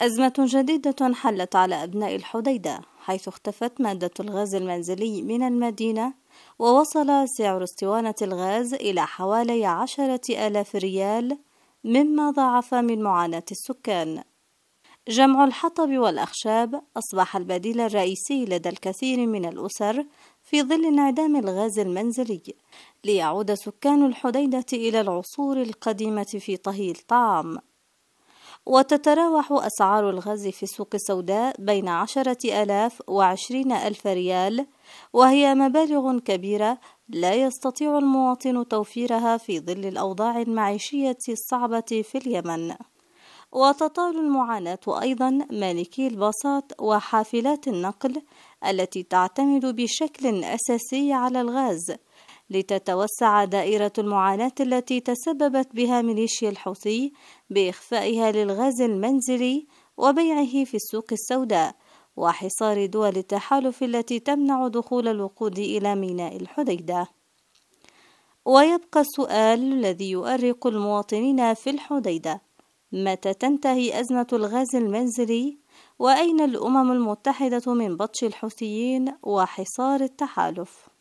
أزمة جديدة حلت على أبناء الحديدة حيث اختفت مادة الغاز المنزلي من المدينة ووصل سعر اسطوانة الغاز إلى حوالي عشرة آلاف ريال مما ضاعف من معاناة السكان جمع الحطب والأخشاب أصبح البديل الرئيسي لدى الكثير من الأسر في ظل انعدام الغاز المنزلي ليعود سكان الحديدة إلى العصور القديمة في طهي الطعام وتتراوح أسعار الغاز في السوق السوداء بين عشرة ألاف وعشرين ألف ريال وهي مبالغ كبيرة لا يستطيع المواطن توفيرها في ظل الأوضاع المعيشية الصعبة في اليمن وتطال المعاناة أيضا مالكي الباصات وحافلات النقل التي تعتمد بشكل أساسي على الغاز لتتوسع دائرة المعاناة التي تسببت بها ميليشيا الحوثي بإخفائها للغاز المنزلي وبيعه في السوق السوداء وحصار دول التحالف التي تمنع دخول الوقود إلى ميناء الحديدة ويبقى السؤال الذي يؤرق المواطنين في الحديدة متى تنتهي أزمة الغاز المنزلي وأين الأمم المتحدة من بطش الحوثيين وحصار التحالف